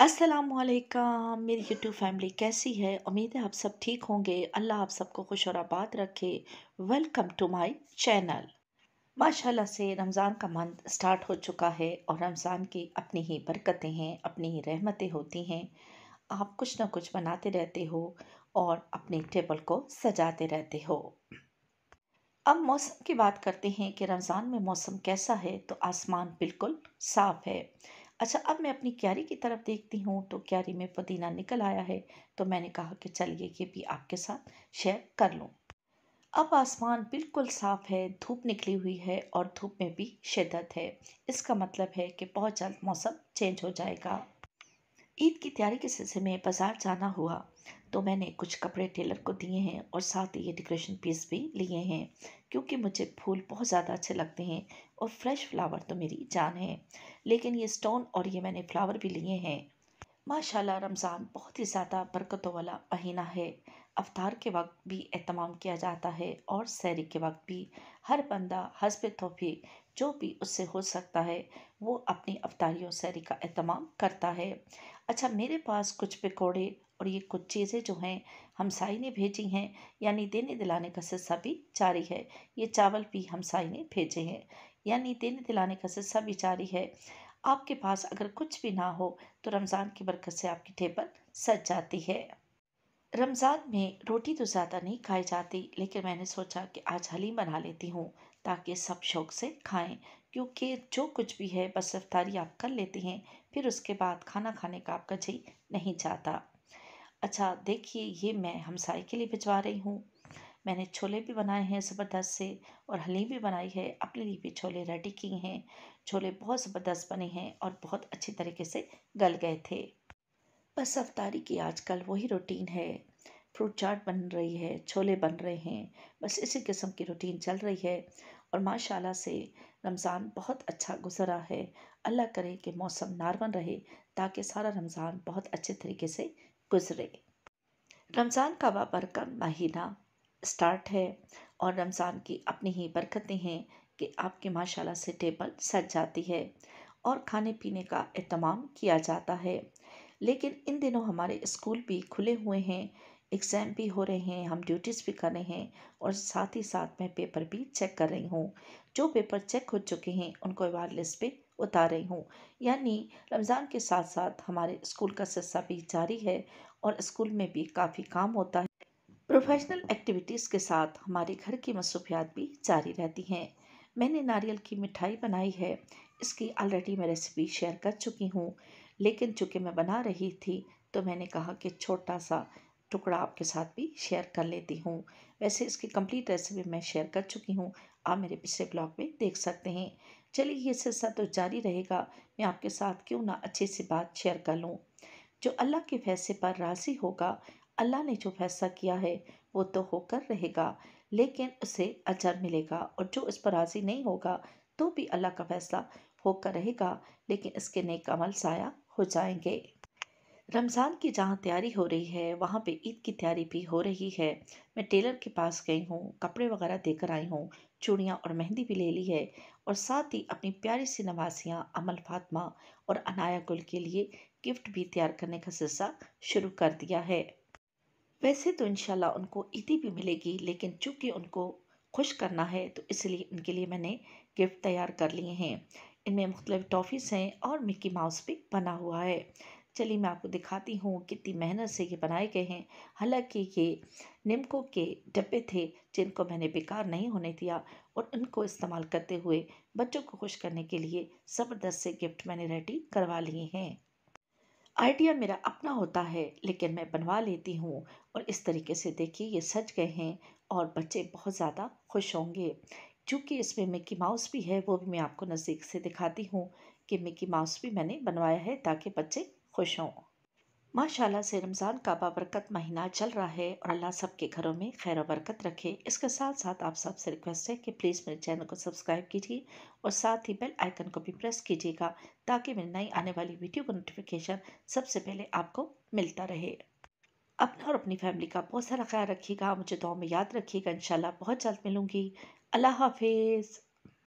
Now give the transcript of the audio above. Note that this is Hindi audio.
असलकम मेरी यूट्यूब फैमिली कैसी है उम्मीद है आप सब ठीक होंगे अल्लाह आप सबको खुश और आबाद रखे वेलकम टू माय चैनल माशाल्लाह से रमज़ान का मंथ स्टार्ट हो चुका है और रमज़ान की अपनी ही बरकतें हैं अपनी ही रहमतें होती हैं आप कुछ ना कुछ बनाते रहते हो और अपने टेबल को सजाते रहते हो अब मौसम की बात करते हैं कि रमज़ान में मौसम कैसा है तो आसमान बिल्कुल साफ़ है अच्छा अब मैं अपनी क्यारी की तरफ देखती हूँ तो क्यारी में पुदीना निकल आया है तो मैंने कहा कि चलिए ये भी आपके साथ शेयर कर लूँ अब आसमान बिल्कुल साफ है धूप निकली हुई है और धूप में भी शिद्दत है इसका मतलब है कि बहुत जल्द मौसम चेंज हो जाएगा ईद की तैयारी के सिलसिले में बाज़ार जाना हुआ तो मैंने कुछ कपड़े टेलर को दिए हैं और साथ ही ये डेकोरेशन पीस भी लिए हैं क्योंकि मुझे फूल बहुत ज़्यादा अच्छे लगते हैं और फ्रेश फ्लावर तो मेरी जान है लेकिन ये स्टोन और ये मैंने फ्लावर भी लिए हैं माशाल्लाह रमज़ान बहुत ही ज़्यादा बरकतों वाला महीना है अवतार के वक्त भी एहतमाम किया जाता है और सैरी के वक्त भी हर बंदा हसब तोहफे जो भी उससे हो सकता है वो अपनी अवतारी और सैरी का अहतमाम करता है अच्छा मेरे पास कुछ पकौड़े और ये कुछ चीज़ें जो हैं हमसाई ने भेजी हैं यानी देने दिलाने का सिलसिला भी जारी है ये चावल भी हमसाई ने भेजे हैं यानी देने दिलाने का सिलसिला भी जारी है आपके पास अगर कुछ भी ना हो तो रमज़ान की बरकत से आपकी टेबल सज जाती है रमज़ान में रोटी तो ज़्यादा नहीं खाई जाती लेकिन मैंने सोचा कि आज हलीम बना लेती हूँ ताकि सब शौक से खाएं क्योंकि जो कुछ भी है बस रफ्तारी आप कर लेते हैं फिर उसके बाद खाना खाने का आपका जी नहीं चाहता अच्छा देखिए ये मैं हमसाए के लिए भिजवा रही हूँ मैंने छोले भी बनाए हैं ज़बरदस्त से और हलीम भी बनाई है अपने लिए भी छोले रेडी किए हैं छोले बहुत ज़बरदस्त बने हैं और बहुत अच्छी तरीके से गल गए थे बस अफ्तारी की आजकल वही रूटीन है फ्रूट चाट बन रही है छोले बन रहे हैं बस इसी किस्म की रूटीन चल रही है और माशाल्लाह से रमज़ान बहुत अच्छा गुजरा है अल्लाह करे कि मौसम नारवन रहे ताकि सारा रमज़ान बहुत अच्छे तरीके से गुजरे रमज़ान का बाबरकत महीना स्टार्ट है और रमज़ान की अपनी ही बरकतें हैं कि आपके माशाल्लाह से टेबल सज जाती है और खाने पीने का अहतमाम किया जाता है लेकिन इन दिनों हमारे स्कूल भी खुले हुए हैं एग्ज़ाम भी हो रहे हैं हम ड्यूटीज़ भी कर रहे हैं और साथ ही साथ मैं पेपर भी चेक कर रही हूँ जो पेपर चेक हो चुके हैं उनको एवार्ड लिस्ट पे उतार रही हूँ यानी रमज़ान के साथ साथ हमारे स्कूल का सिलसिला भी जारी है और स्कूल में भी काफ़ी काम होता है प्रोफेशनल एक्टिविटीज़ के साथ हमारे घर की मसरूफियात भी जारी रहती हैं मैंने नारियल की मिठाई बनाई है इसकी ऑलरेडी मैं रेसिपी शेयर कर चुकी हूँ लेकिन चूँकि मैं बना रही थी तो मैंने कहा कि छोटा सा टुकड़ा आपके साथ भी शेयर कर लेती हूँ वैसे इसकी कंप्लीट रेसिपी मैं शेयर कर चुकी हूँ आप मेरे पिछले ब्लॉग में देख सकते हैं चलिए ये सिलसिला तो जारी रहेगा मैं आपके साथ क्यों ना अच्छी सी बात शेयर कर लूँ जो अल्लाह के फैसले पर राजी होगा अल्लाह ने जो फैसला किया है वो तो होकर रहेगा लेकिन उसे अजर मिलेगा और जो इस पर राज़ी नहीं होगा तो भी अल्लाह का फैसला होकर रहेगा लेकिन इसके नेक अमल साया हो जाएंगे रमज़ान की जहाँ तैयारी हो रही है वहाँ पे ईद की तैयारी भी हो रही है मैं टेलर के पास गई हूँ कपड़े वगैरह देकर आई हूँ चूड़ियाँ और मेहंदी भी ले ली है और साथ ही अपनी प्यारी सी नवासियाँ अमल फातमा और अनाया गुल के लिए गिफ्ट भी तैयार करने का सिलसिला शुरू कर दिया है वैसे तो इनशाला उनको ईदी भी मिलेगी लेकिन चूँकि उनको खुश करना है तो इसलिए उनके लिए मैंने गिफ्ट तैयार कर लिए हैं इनमें मुख्तलि टॉफ़ीज़ हैं और मिक्की माउस भी बना हुआ है चलिए मैं आपको दिखाती हूँ कितनी मेहनत से ये बनाए गए हैं हालांकि ये निम्को के डब्बे थे जिनको मैंने बेकार नहीं होने दिया और उनको इस्तेमाल करते हुए बच्चों को खुश करने के लिए ज़बरदस्त से गिफ्ट मैंने रेडी करवा लिए हैं आइडिया मेरा अपना होता है लेकिन मैं बनवा लेती हूँ और इस तरीके से देखिए ये सज गए हैं और बच्चे बहुत ज़्यादा खुश होंगे चूँकि इसमें मिक्की माउस भी है वो भी मैं आपको नज़दीक से दिखाती हूँ कि मिक्की माउस भी मैंने बनवाया है ताकि बच्चे खुश हों माशाल्लाह से रमज़ान का बाबरकत महीना चल रहा है और अल्लाह सब के घरों में खैर बरकत रखे इसके साथ साथ आप सबसे रिक्वेस्ट है कि प्लीज़ मेरे चैनल को सब्सक्राइब कीजिए और साथ ही बेल आइकन को भी प्रेस कीजिएगा ताकि मेरी नई आने वाली वीडियो का नोटिफिकेशन सबसे पहले आपको मिलता रहे अपना और अपनी फैमिली का बहुत सारा ख्याल रखिएगा मुझे दो में याद रखिएगा इन बहुत जल्द मिलूँगी अल्लाह हाफिज़